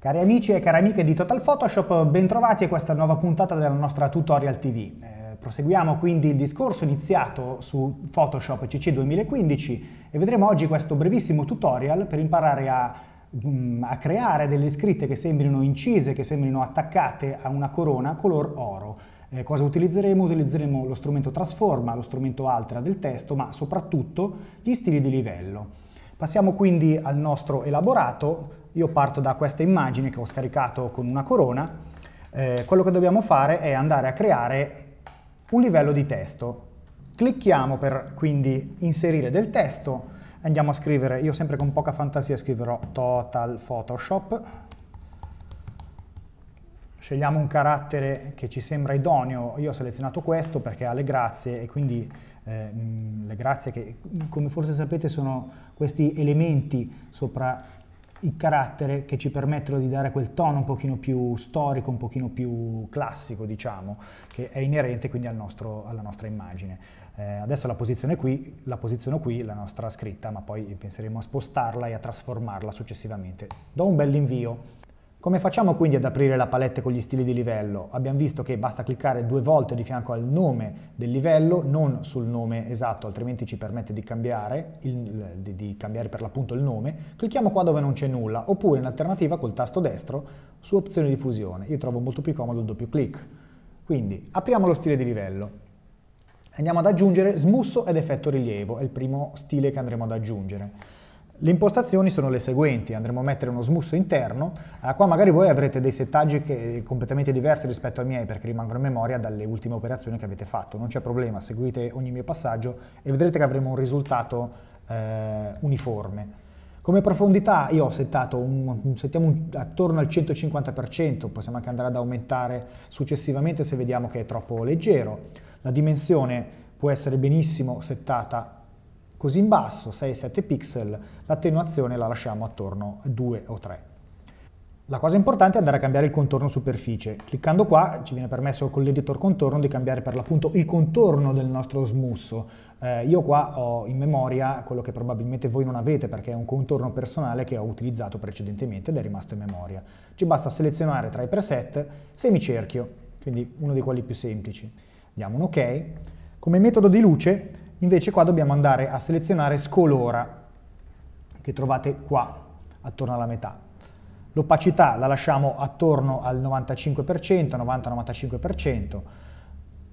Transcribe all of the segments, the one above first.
Cari amici e cari amiche di Total Photoshop, bentrovati a questa nuova puntata della nostra Tutorial TV. Eh, proseguiamo quindi il discorso iniziato su Photoshop CC 2015 e vedremo oggi questo brevissimo tutorial per imparare a, mm, a creare delle scritte che sembrino incise, che sembrino attaccate a una corona color oro. Eh, cosa utilizzeremo? Utilizzeremo lo strumento Trasforma, lo strumento Altra del testo, ma soprattutto gli stili di livello. Passiamo quindi al nostro elaborato io parto da questa immagine che ho scaricato con una corona, eh, quello che dobbiamo fare è andare a creare un livello di testo. Clicchiamo per quindi inserire del testo, andiamo a scrivere, io sempre con poca fantasia scriverò total photoshop, scegliamo un carattere che ci sembra idoneo, io ho selezionato questo perché ha le grazie e quindi eh, le grazie che come forse sapete sono questi elementi sopra il carattere che ci permettono di dare quel tono un pochino più storico, un pochino più classico, diciamo, che è inerente quindi al nostro, alla nostra immagine. Eh, adesso la posiziono qui, la posiziono qui, la nostra scritta, ma poi penseremo a spostarla e a trasformarla successivamente. Do un bel invio come facciamo quindi ad aprire la palette con gli stili di livello? Abbiamo visto che basta cliccare due volte di fianco al nome del livello, non sul nome esatto, altrimenti ci permette di cambiare, il, di, di cambiare per l'appunto il nome. Clicchiamo qua dove non c'è nulla, oppure in alternativa col tasto destro su opzione di fusione. Io trovo molto più comodo il doppio clic. Quindi apriamo lo stile di livello. Andiamo ad aggiungere smusso ed effetto rilievo, è il primo stile che andremo ad aggiungere. Le impostazioni sono le seguenti, andremo a mettere uno smusso interno, eh, qua magari voi avrete dei settaggi che, eh, completamente diversi rispetto ai miei perché rimangono in memoria dalle ultime operazioni che avete fatto, non c'è problema, seguite ogni mio passaggio e vedrete che avremo un risultato eh, uniforme. Come profondità io ho settato un, settiamo un, attorno al 150%, possiamo anche andare ad aumentare successivamente se vediamo che è troppo leggero. La dimensione può essere benissimo settata così in basso, 6-7 pixel, l'attenuazione la lasciamo attorno a 2 o 3. La cosa importante è andare a cambiare il contorno superficie. Cliccando qua ci viene permesso con l'editor contorno di cambiare per l'appunto il contorno del nostro smusso. Eh, io qua ho in memoria quello che probabilmente voi non avete perché è un contorno personale che ho utilizzato precedentemente ed è rimasto in memoria. Ci basta selezionare tra i preset semicerchio, quindi uno di quelli più semplici. Diamo un ok. Come metodo di luce Invece qua dobbiamo andare a selezionare scolora, che trovate qua, attorno alla metà. L'opacità la lasciamo attorno al 95%, 90-95%.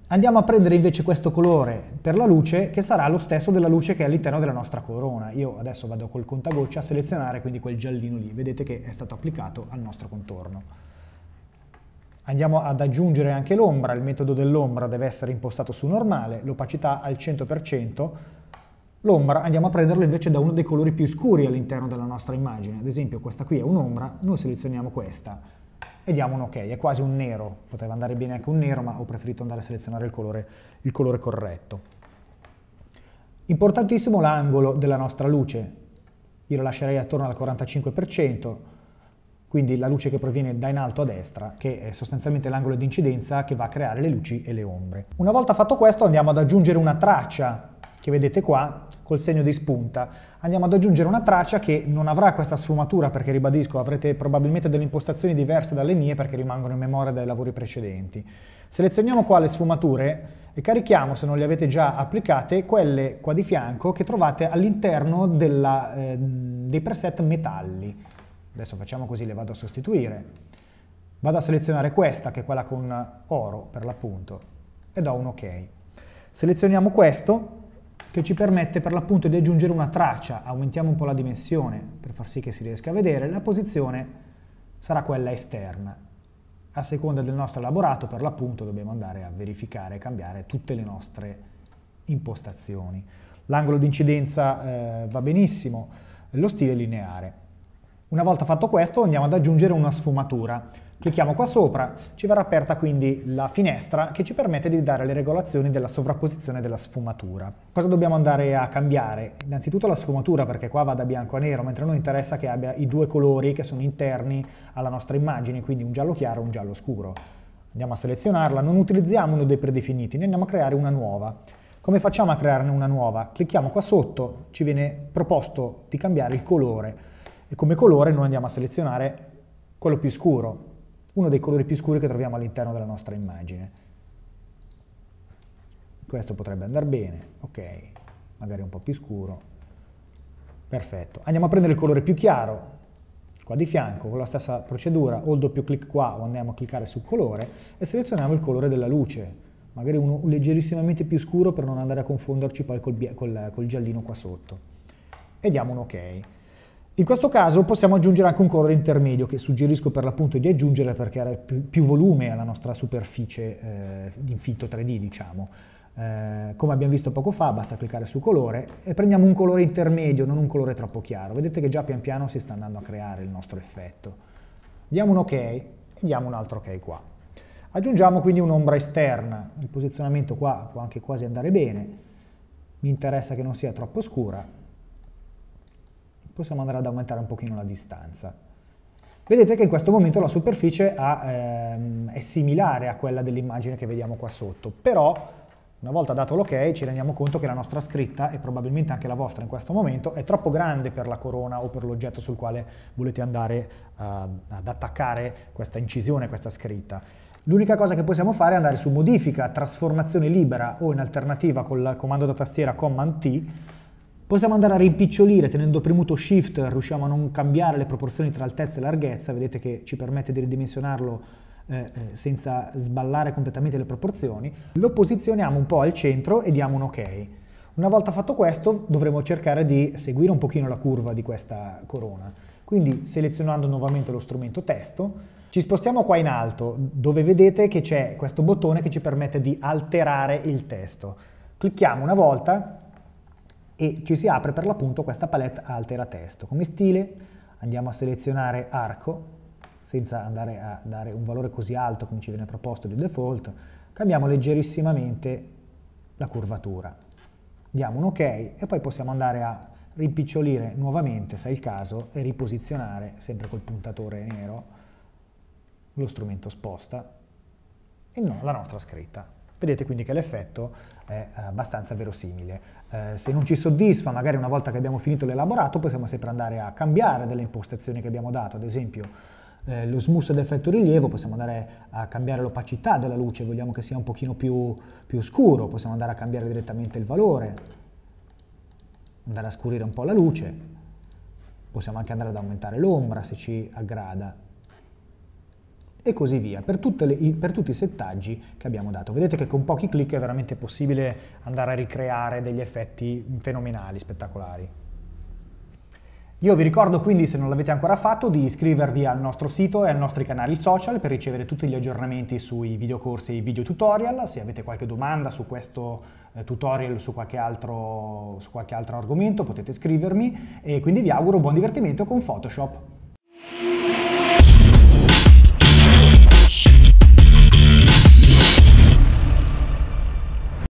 Andiamo a prendere invece questo colore per la luce, che sarà lo stesso della luce che è all'interno della nostra corona. Io adesso vado col contagoccia a selezionare quindi quel giallino lì. Vedete che è stato applicato al nostro contorno. Andiamo ad aggiungere anche l'ombra, il metodo dell'ombra deve essere impostato su normale, l'opacità al 100%, l'ombra andiamo a prenderla invece da uno dei colori più scuri all'interno della nostra immagine, ad esempio questa qui è un'ombra, noi selezioniamo questa e diamo un ok, è quasi un nero, poteva andare bene anche un nero ma ho preferito andare a selezionare il colore, il colore corretto. Importantissimo l'angolo della nostra luce, io la lascerei attorno al 45%, quindi la luce che proviene da in alto a destra, che è sostanzialmente l'angolo di incidenza che va a creare le luci e le ombre. Una volta fatto questo andiamo ad aggiungere una traccia, che vedete qua, col segno di spunta. Andiamo ad aggiungere una traccia che non avrà questa sfumatura perché ribadisco avrete probabilmente delle impostazioni diverse dalle mie perché rimangono in memoria dai lavori precedenti. Selezioniamo qua le sfumature e carichiamo, se non le avete già applicate, quelle qua di fianco che trovate all'interno eh, dei preset metalli adesso facciamo così, le vado a sostituire, vado a selezionare questa che è quella con oro per l'appunto e do un ok. Selezioniamo questo che ci permette per l'appunto di aggiungere una traccia, aumentiamo un po' la dimensione per far sì che si riesca a vedere, la posizione sarà quella esterna. A seconda del nostro elaborato per l'appunto dobbiamo andare a verificare e cambiare tutte le nostre impostazioni. L'angolo di incidenza eh, va benissimo, lo stile lineare. Una volta fatto questo andiamo ad aggiungere una sfumatura. Clicchiamo qua sopra, ci verrà aperta quindi la finestra che ci permette di dare le regolazioni della sovrapposizione della sfumatura. Cosa dobbiamo andare a cambiare? Innanzitutto la sfumatura perché qua va da bianco a nero, mentre a noi interessa che abbia i due colori che sono interni alla nostra immagine, quindi un giallo chiaro e un giallo scuro. Andiamo a selezionarla, non utilizziamo uno dei predefiniti, ne andiamo a creare una nuova. Come facciamo a crearne una nuova? Clicchiamo qua sotto, ci viene proposto di cambiare il colore e come colore noi andiamo a selezionare quello più scuro, uno dei colori più scuri che troviamo all'interno della nostra immagine. Questo potrebbe andare bene, ok, magari un po' più scuro. Perfetto. Andiamo a prendere il colore più chiaro, qua di fianco, con la stessa procedura, o il doppio clic qua o andiamo a cliccare sul colore e selezioniamo il colore della luce, magari uno leggerissimamente più scuro per non andare a confonderci poi col, col, col giallino qua sotto. E diamo un ok. In questo caso possiamo aggiungere anche un colore intermedio che suggerisco per l'appunto di aggiungere perché creare più, volume alla nostra superficie eh, di infitto 3D, diciamo. Eh, come abbiamo visto poco fa, basta cliccare su colore e prendiamo un colore intermedio, non un colore troppo chiaro. Vedete che già pian piano si sta andando a creare il nostro effetto. Diamo un ok e diamo un altro ok qua. Aggiungiamo quindi un'ombra esterna, il posizionamento qua può anche quasi andare bene, mi interessa che non sia troppo scura possiamo andare ad aumentare un pochino la distanza. Vedete che in questo momento la superficie ha, ehm, è similare a quella dell'immagine che vediamo qua sotto, però una volta dato l'ok ci rendiamo conto che la nostra scritta e probabilmente anche la vostra in questo momento è troppo grande per la corona o per l'oggetto sul quale volete andare a, ad attaccare questa incisione, questa scritta. L'unica cosa che possiamo fare è andare su modifica, trasformazione libera o in alternativa col comando da tastiera Command T Possiamo andare a rimpicciolire tenendo premuto Shift, riusciamo a non cambiare le proporzioni tra altezza e larghezza, vedete che ci permette di ridimensionarlo eh, eh, senza sballare completamente le proporzioni. Lo posizioniamo un po' al centro e diamo un ok. Una volta fatto questo dovremo cercare di seguire un pochino la curva di questa corona. Quindi selezionando nuovamente lo strumento testo, ci spostiamo qua in alto dove vedete che c'è questo bottone che ci permette di alterare il testo. Clicchiamo una volta e ci si apre per l'appunto questa palette altera testo. Come stile andiamo a selezionare arco, senza andare a dare un valore così alto come ci viene proposto di default, cambiamo leggerissimamente la curvatura. Diamo un ok e poi possiamo andare a rimpicciolire nuovamente, se è il caso, e riposizionare, sempre col puntatore nero, lo strumento sposta e no, la nostra scritta. Vedete quindi che l'effetto è eh, abbastanza verosimile. Eh, se non ci soddisfa, magari una volta che abbiamo finito l'elaborato, possiamo sempre andare a cambiare delle impostazioni che abbiamo dato, ad esempio eh, lo smusso ad effetto rilievo, possiamo andare a cambiare l'opacità della luce, vogliamo che sia un pochino più, più scuro, possiamo andare a cambiare direttamente il valore, andare a scurire un po' la luce, possiamo anche andare ad aumentare l'ombra se ci aggrada, e così via, per, le, per, tutti i settaggi che abbiamo dato. Vedete che con pochi clic è veramente possibile andare a ricreare degli effetti fenomenali, spettacolari. Io vi ricordo quindi, se non l'avete ancora fatto, di iscrivervi al nostro sito e ai nostri canali social per ricevere tutti gli aggiornamenti sui videocorsi e i video tutorial. Se avete qualche domanda su questo eh, tutorial o su, su qualche altro argomento potete scrivermi e quindi vi auguro buon divertimento con Photoshop.